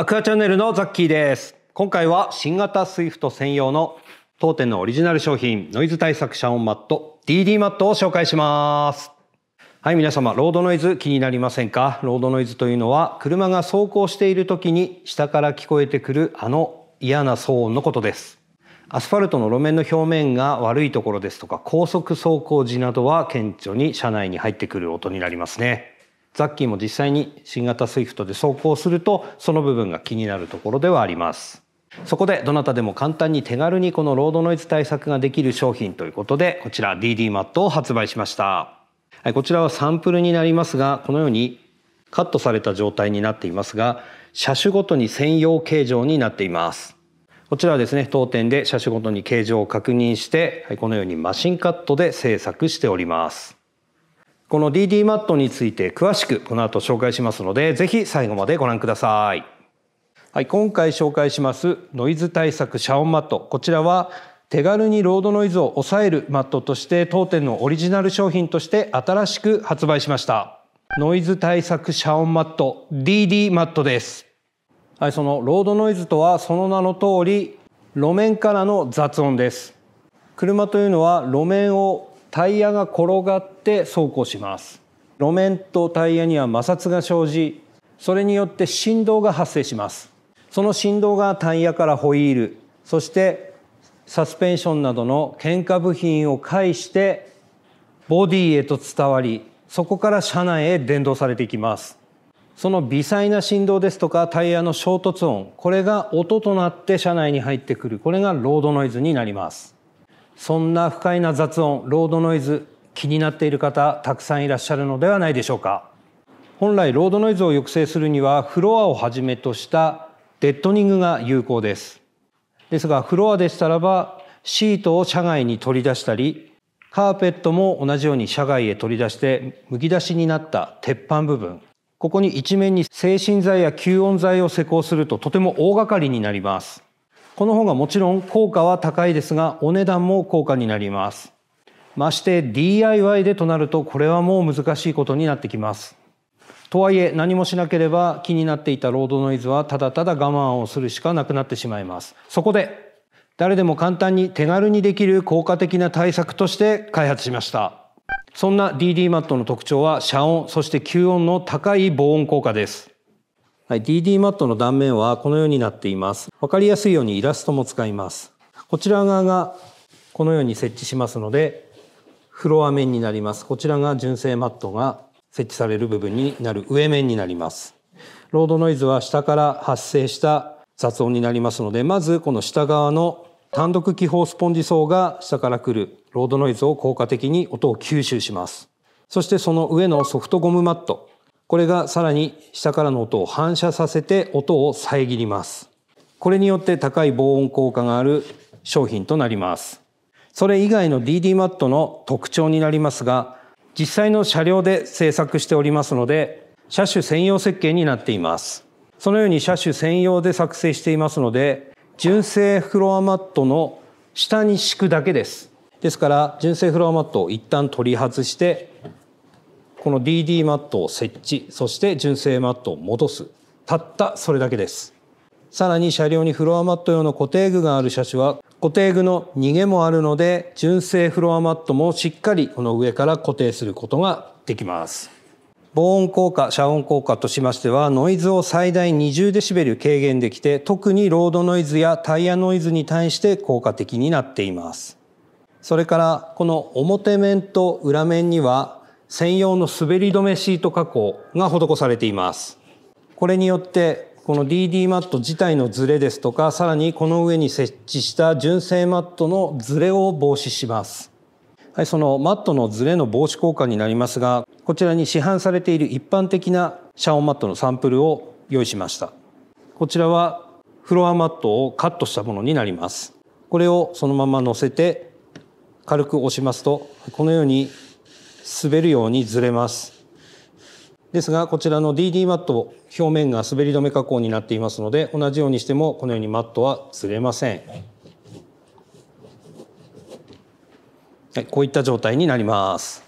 アクアチャンネルのザッキーです。今回は新型 SWIFT 専用の当店のオリジナル商品、ノイズ対策遮音マット、DD マットを紹介します。はい、皆様、ロードノイズ気になりませんかロードノイズというのは、車が走行している時に下から聞こえてくるあの嫌な騒音のことです。アスファルトの路面の表面が悪いところですとか、高速走行時などは顕著に車内に入ってくる音になりますね。ザッキーも実際に新型スイフトで走行するとその部分が気になるところではありますそこでどなたでも簡単に手軽にこのロードノイズ対策ができる商品ということでこちら DD マットを発売しましたこちらはサンプルになりますがこのようにカットされた状態になっていますが車種ごとに専用形状になっていますこちらはですね当店で車種ごとに形状を確認してこのようにマシンカットで製作しておりますこの DD マットについて詳しくこの後紹介しますので、ぜひ最後までご覧ください。はい、今回紹介しますノイズ対策遮音マット。こちらは手軽にロードノイズを抑えるマットとして当店のオリジナル商品として新しく発売しました。ノイズ対策遮音マット DD マットです。はい、そのロードノイズとはその名の通り路面からの雑音です。車というのは路面をタイヤが転がってって走行します路面とタイヤには摩擦が生じそれによって振動が発生しますその振動がタイヤからホイールそしてサスペンションなどの喧嘩部品を介してボディへと伝わりそこから車内へ伝導されていきますその微細な振動ですとかタイヤの衝突音これが音となって車内に入ってくるこれがロードノイズになりますそんな不快な雑音ロードノイズ気になっている方たくさんいらっしゃるのではないでしょうか本来ロードノイズを抑制するにはフロアをはじめとしたデッドニングが有効ですですがフロアでしたらばシートを車外に取り出したりカーペットも同じように車外へ取り出してむき出しになった鉄板部分ここに一面に精神剤や吸音材を施工するととても大掛かりになりますこの方がもちろん効果は高いですがお値段も高価になりますまして DIY でとなるとこれはもう難しいことになってきますとはいえ何もしなければ気になっていたロードノイズはただただ我慢をするしかなくなってしまいますそこで誰でも簡単に手軽にできる効果的な対策として開発しましたそんな d d マットの特徴は遮音そして吸音の高い防音効果ですはい、d d マットの断面はこのようになっています。わかりやすいようにイラストも使います。こちら側がこのように設置しますので、フロア面になります。こちらが純正マットが設置される部分になる上面になります。ロードノイズは下から発生した雑音になりますので、まずこの下側の単独気泡スポンジ層が下から来るロードノイズを効果的に音を吸収します。そしてその上のソフトゴムマット。これがさらに下からの音を反射させて音を遮ります。これによって高い防音効果がある商品となります。それ以外の DD マットの特徴になりますが、実際の車両で製作しておりますので、車種専用設計になっています。そのように車種専用で作成していますので、純正フロアマットの下に敷くだけです。ですから、純正フロアマットを一旦取り外して、この DD マットを設置、そして純正マットを戻す。たったそれだけです。さらに車両にフロアマット用の固定具がある車種は固定具の逃げもあるので純正フロアマットもしっかりこの上から固定することができます防音効果遮音効果としましてはノイズを最大 20dB 軽減できて特にロードノイズやタイヤノイズに対して効果的になっていますそれからこの表面と裏面には専用の滑り止めシート加工が施されていますこれによってこの DD マット自体のズレですとかさらにこの上に設置した純正マットのズレを防止します。はい、そのマットのズレの防止効果になりますがこちらに市販されている一般的な遮音マットのサンプルを用意しましたこちらはフロアマットをカットしたものになりますこれをそのまま乗せて軽く押しますとこのように滑るようにずれますですがこちらの DD マットを表面が滑り止め加工になっていますので同じようにしてもこのようにマットはずれません、はい、こういった状態になります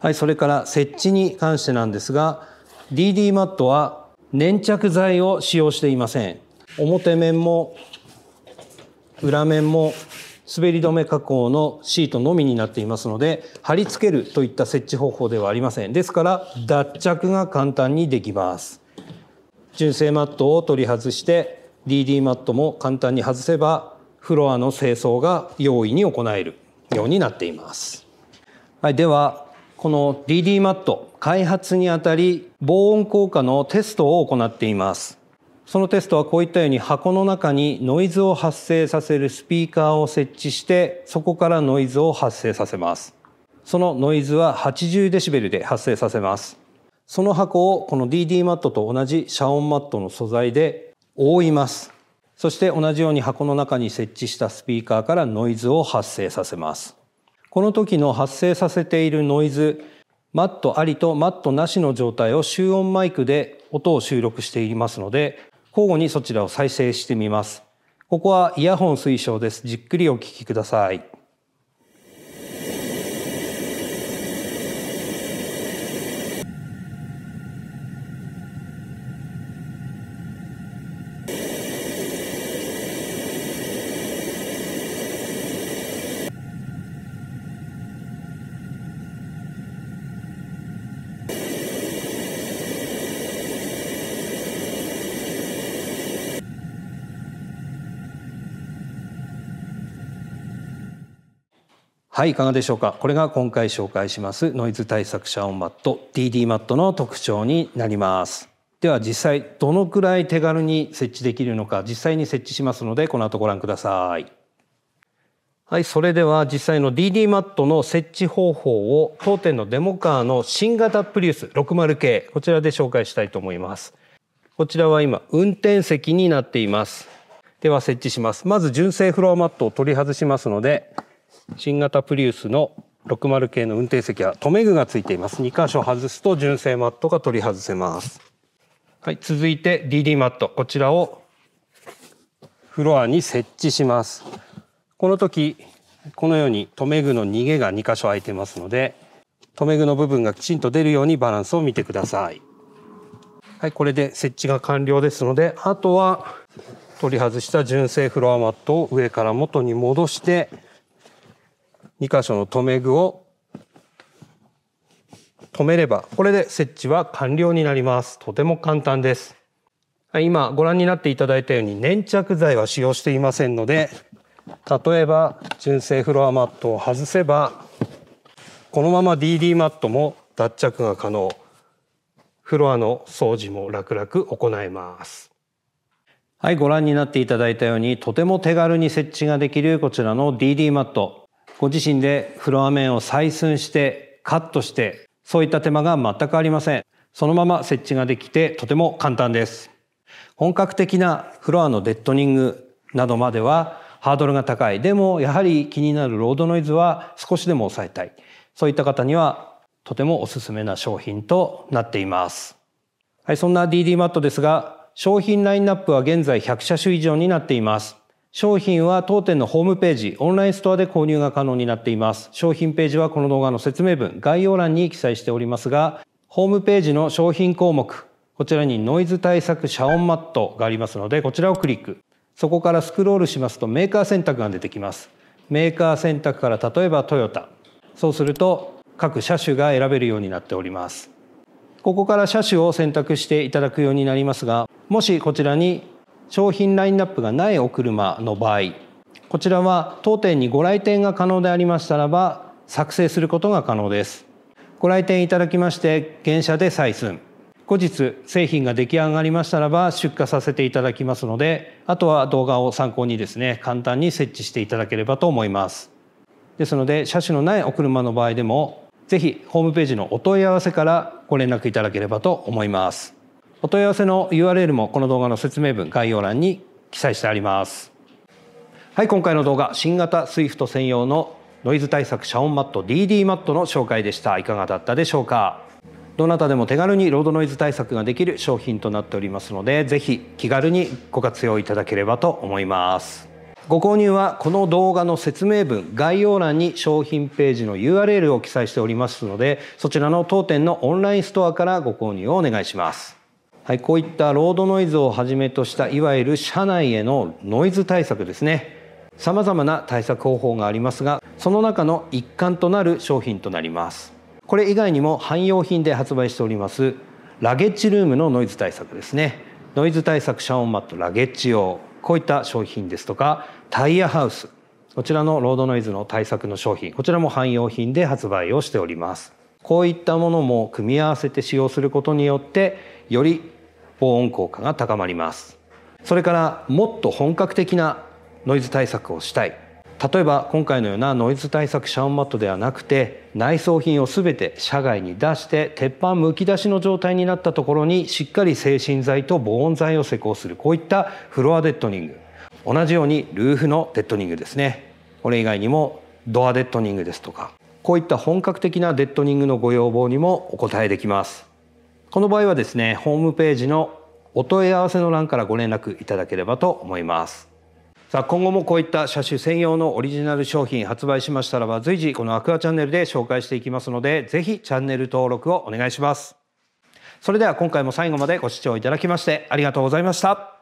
はいそれから設置に関してなんですが DD マットは粘着剤を使用していません表面も裏面も滑り止め加工のシートのみになっていますので貼り付けるといった設置方法ではありませんですから脱着が簡単にできます純正マットを取り外して DD マットも簡単に外せばフロアの清掃が容易に行えるようになっています、はい、ではこの DD マット開発にあたり防音効果のテストを行っていますそのテストはこういったように箱の中にノイズを発生させるスピーカーを設置してそこからノイズを発生させますそのノイズは8 0ベルで発生させますその箱をこの DD マットと同じ遮音マットの素材で覆いますそして同じように箱の中に設置したスピーカーからノイズを発生させますこの時の発生させているノイズマットありとマットなしの状態を集音マイクで音を収録していますので交互にそちらを再生してみます。ここはイヤホン推奨です。じっくりお聞きください。はいいかがでしょうかこれが今回紹介しますノイズ対策遮音マット DD マットの特徴になりますでは実際どのくらい手軽に設置できるのか実際に設置しますのでこの後ご覧くださいはい、それでは実際の DD マットの設置方法を当店のデモカーの新型プリウス 60K 系こちらで紹介したいと思います。こちらは今運転席になっています。では設置します。まず純正フロアマットを取り外しますので新型プリウスの60系の運転席は留め具がついています2箇所外すと純正マットが取り外せますはい続いて DD マットこちらをフロアに設置しますこの時このように留め具の逃げが2箇所空いてますので留め具の部分がきちんと出るようにバランスを見てくださいはいこれで設置が完了ですのであとは取り外した純正フロアマットを上から元に戻して2箇所の留め具を止めればこれで設置は完了になりますとても簡単です今ご覧になっていただいたように粘着剤は使用していませんので例えば純正フロアマットを外せばこのまま DD マットも脱着が可能フロアの掃除も楽々行えますはいご覧になっていただいたようにとても手軽に設置ができるこちらの DD マットご自身でフロア面を採寸してカットしてそういった手間が全くありませんそのまま設置ができてとても簡単です本格的なフロアのデッドニングなどまではハードルが高いでもやはり気になるロードノイズは少しでも抑えたいそういった方にはとてもおすすめな商品となっています、はい、そんな DD マットですが商品ラインナップは現在100車種以上になっています商品は当店のホームページ、オンラインストアで購入が可能になっています。商品ページはこの動画の説明文、概要欄に記載しておりますが、ホームページの商品項目、こちらにノイズ対策遮音マットがありますので、こちらをクリック。そこからスクロールしますとメーカー選択が出てきます。メーカー選択から例えばトヨタ。そうすると各車種が選べるようになっております。ここから車種を選択していただくようになりますが、もしこちらに商品ラインナップがないお車の場合こちらは当店にご来店が可能でありましたらば作成することが可能ですご来店いただきまして現車で採寸後日製品が出来上がりましたらば出荷させていただきますのであとは動画を参考にですね簡単に設置していただければと思いますですので車種のないお車の場合でも是非ホームページのお問い合わせからご連絡いただければと思いますお問い合わせの URL もこの動画の説明文概要欄に記載してありますはい今回の動画新型スイフト専用のノイズ対策遮音マット DD マットの紹介でしたいかがだったでしょうかどなたでも手軽にロードノイズ対策ができる商品となっておりますのでぜひ気軽にご活用いただければと思いますご購入はこの動画の説明文概要欄に商品ページの URL を記載しておりますのでそちらの当店のオンラインストアからご購入をお願いしますはい、こういったロードノイズをはじめとしたいわゆる車内へのノイズ対策ですねさまざまな対策方法がありますがその中の一環となる商品となりますこれ以外にも汎用品で発売しておりますラゲッジルームのノイズ対策ですねノイズ対策遮音マットラゲッジ用こういった商品ですとかタイヤハウスこちらのロードノイズの対策の商品こちらも汎用品で発売をしておりますこういったものも組み合わせて使用することによってより防音効果が高まりますそれからもっと本格的なノイズ対策をしたい例えば今回のようなノイズ対策遮音マットではなくて内装品を全て車外に出して鉄板むき出しの状態になったところにしっかり精神剤と防音剤を施工するこういったフロアデッドニング同じようにルーフのデッドニングですねこれ以外にもドアデッドニングですとかこういった本格的なデッドニングのご要望にもお応えできますこの場合はですねホームページのお問い合わせの欄からご連絡いただければと思いますさあ今後もこういった車種専用のオリジナル商品発売しましたらば随時このアクアチャンネルで紹介していきますのでぜひチャンネル登録をお願いしますそれでは今回も最後までご視聴いただきましてありがとうございました